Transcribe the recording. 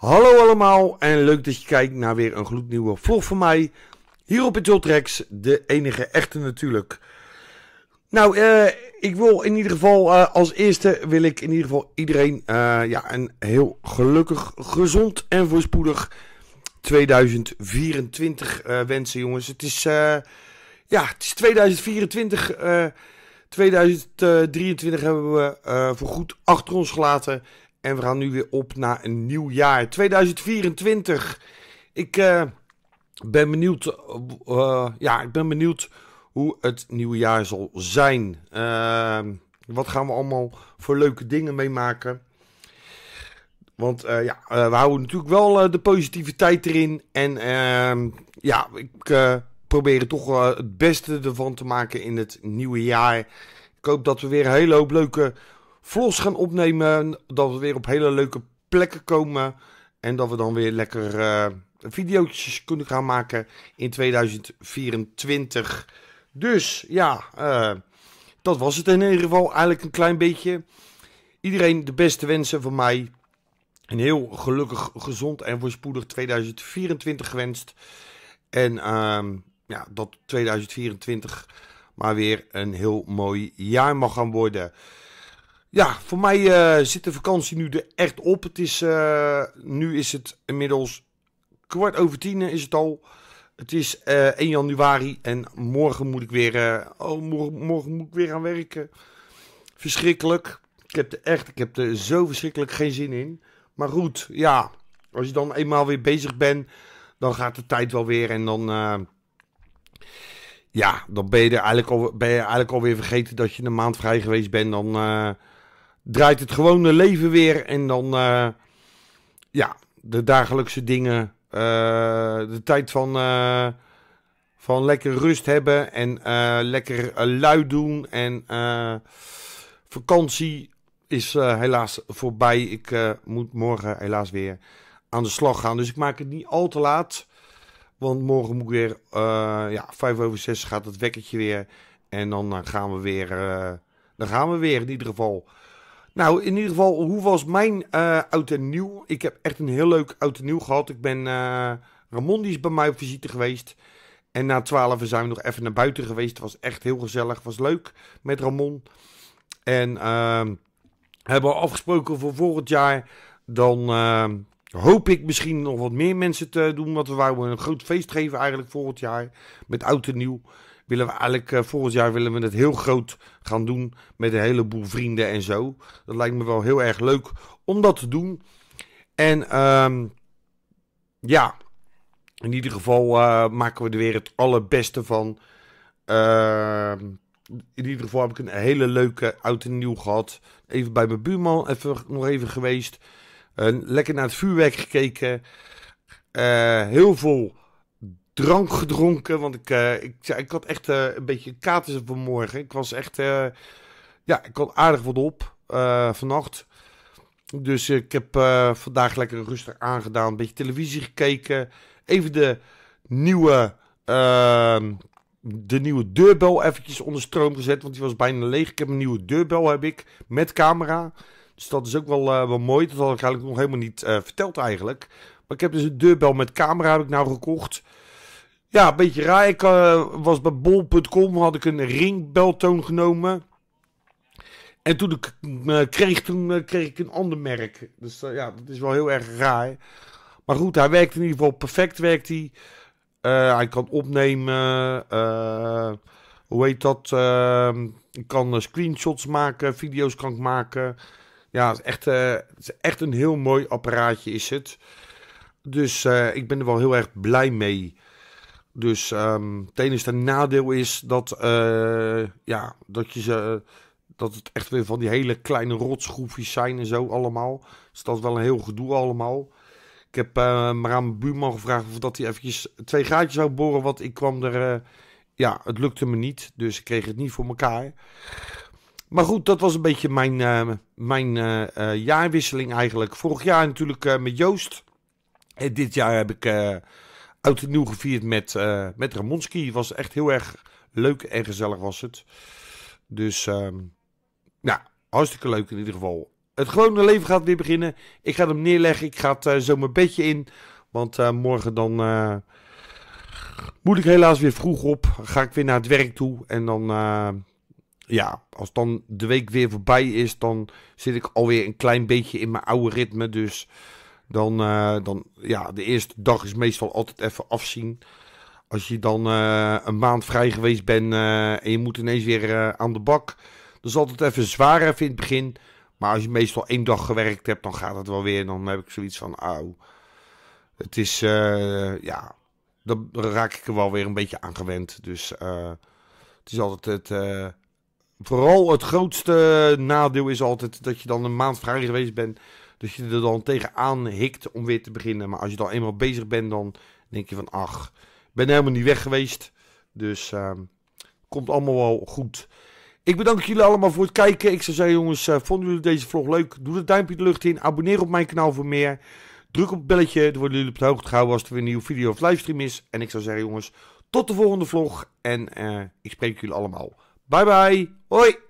Hallo allemaal en leuk dat je kijkt naar weer een gloednieuwe vlog van mij. Hier op het Petroltrex, de enige echte natuurlijk. Nou, eh, ik wil in ieder geval eh, als eerste wil ik in ieder geval iedereen eh, ja, een heel gelukkig, gezond en voorspoedig 2024 wensen jongens. Het is, ja, het is 2024. 2023 hebben we voor goed achter ons gelaten. En we gaan nu weer op naar een nieuw jaar. 2024. Ik eh, ben benieuwd. Eh, eh, ja, ik ben benieuwd hoe het nieuwe jaar zal zijn. Ehm, wat gaan we allemaal voor leuke dingen meemaken? Want ja, we houden natuurlijk wel de positiviteit erin. En ehm, ja, ik probeer toch het beste ervan te maken in het nieuwe jaar. Ik hoop dat we weer een hele hoop leuke vlogs gaan opnemen. Dat we weer op hele leuke plekken komen. En dat we dan weer lekker uh, video's kunnen gaan maken in 2024. Dus ja, eh, dat was het in ieder geval. Eigenlijk een klein beetje. Iedereen de beste wensen van mij. Een heel gelukkig, gezond en voorspoedig 2024 gewenst. En ehm, ja, dat 2024 maar weer een heel mooi jaar mag gaan worden. Ja, voor mij eh, zit de vakantie nu er echt op. Het is, eh, nu is het inmiddels kwart over tien eh, is het al. Het is uh, 1 januari en morgen moet ik weer, oh, morgen, morgen, moet ik weer gaan werken. Verschrikkelijk. Ik heb er echt, ik heb er zo verschrikkelijk geen zin in. Maar goed, ja, als je dan eenmaal weer bezig bent, dan gaat de tijd wel weer en dan ja, dan ben je, er eigenlijk al, ben je eigenlijk alweer vergeten dat je een maand vrij geweest bent. Dan, draait het gewone leven weer. En dan, eh, ja, de dagelijkse dingen. Eh, de tijd van, eh, van lekker rust hebben en lekker lui doen. En vakantie is helaas voorbij. Ik moet morgen helaas weer aan de slag gaan. Dus ik maak het niet al te laat. Want morgen moet ik weer, ja, vijf over zes gaat het wekkertje weer. En dan gaan we weer, dan gaan we weer in ieder geval. Nou, in ieder geval, hoe was mijn uh, nieuw? Ik heb echt een heel leuk oud nieuw gehad. Ik ben uh, Ramon, die is bij mij op visite geweest. En na 12 zijn we nog even naar buiten geweest. Het was echt heel gezellig. was leuk met Ramon. En uh, hebben we afgesproken voor volgend jaar. Dan ehm, hoop ik misschien nog wat meer mensen te doen. Want we waren een groot feest geven eigenlijk volgend jaar. Met oud nieuw willen we eigenlijk eh, volgend jaar willen we het heel groot gaan doen met een heleboel vrienden en zo. Dat lijkt me wel heel erg leuk om dat te doen. En ehm, ja, in ieder geval eh, maken we er weer het allerbeste van. Ehm, in ieder geval heb ik een hele leuke oud en nieuw gehad. Even bij mijn buurman even, nog even geweest. Eh, lekker naar het vuurwerk gekeken. heel veel drank gedronken. Want ik, eh, ik, ik had echt eh, een beetje katen vanmorgen. Ik was echt. Eh, ja, ik had aardig wat op vannacht. Dus ik heb vandaag lekker rustig aangedaan. Een beetje televisie gekeken. Even de nieuwe. Ehm, de nieuwe deurbel eventjes onder stroom gezet. Want die was bijna leeg. Ik heb een nieuwe deurbel heb ik, met camera. Dus dat is ook wel, wel mooi. Dat had ik eigenlijk nog helemaal niet verteld eigenlijk. Maar ik heb dus een deurbel met camera heb ik nou gekocht. Ja, een beetje raar. Ik eh, was bij bol.com, had ik een ringbeltoon genomen. En toen ik eh, kreeg, toen eh, kreeg ik een ander merk. Dus ja, dat is wel heel erg raar. Maar goed, hij werkt in ieder geval perfect, werkt hij. hij kan opnemen, hoe heet dat? Ehm, ik kan screenshots maken, video's kan ik maken. Ja, het is echt, het is echt een heel mooi apparaatje is het. Dus ik ben er wel heel erg blij mee. Dus um, het nadeel is dat, eh, ja, dat, je ze, dat het echt weer van die hele kleine rotsgroefjes zijn en zo allemaal. Dus dat is wel een heel gedoe allemaal. Ik heb uh, eh, maar aan mijn buurman gevraagd of dat hij eventjes twee gaatjes zou boren. Want ik kwam er, eh, ja, het lukte me niet. Dus ik kreeg het niet voor elkaar. Maar goed, dat was een beetje mijn, mijn jaarwisseling eigenlijk. Vorig jaar natuurlijk met Joost. En dit jaar heb ik oud en nieuw gevierd met, uh, met Ramonski. Was echt heel erg leuk en gezellig was het. Dus ehm, nou, hartstikke leuk in ieder geval. Het gewone leven gaat weer beginnen. Ik ga hem neerleggen. Ik ga eh, zo mijn bedje in. Want eh, morgen dan moet ik helaas weer vroeg op. Ga ik weer naar het werk toe. En dan, ja, als dan de week weer voorbij is, dan zit ik alweer een klein beetje in mijn oude ritme. Dus dan, uh, dan ja, de eerste dag is meestal altijd even afzien. Als je dan eh, een maand vrij geweest bent eh, en je moet ineens weer aan de bak. Dat is altijd even zwaar even in het begin. Maar als je meestal één dag gewerkt hebt, dan gaat het wel weer. Dan heb ik zoiets van, auw. Het is, ja, dan raak ik er wel weer een beetje aan gewend. Dus het is altijd het... vooral het grootste nadeel is altijd dat je dan een maand vrij geweest bent dat je er dan tegenaan hikt om weer te beginnen. Maar als je dan eenmaal bezig bent, dan denk je van ach, ik ben helemaal niet weg geweest. Dus uh, komt allemaal wel goed. Ik bedank jullie allemaal voor het kijken. Ik zou zeggen jongens, eh, vonden jullie deze vlog leuk? Doe de duimpje de lucht in. Abonneer op mijn kanaal voor meer. Druk op het belletje, dan worden jullie op de hoogte gehouden als er weer een nieuwe video of livestream is. En ik zou zeggen jongens, tot de volgende vlog. En eh, ik spreek jullie allemaal. Bye bye. Hoi.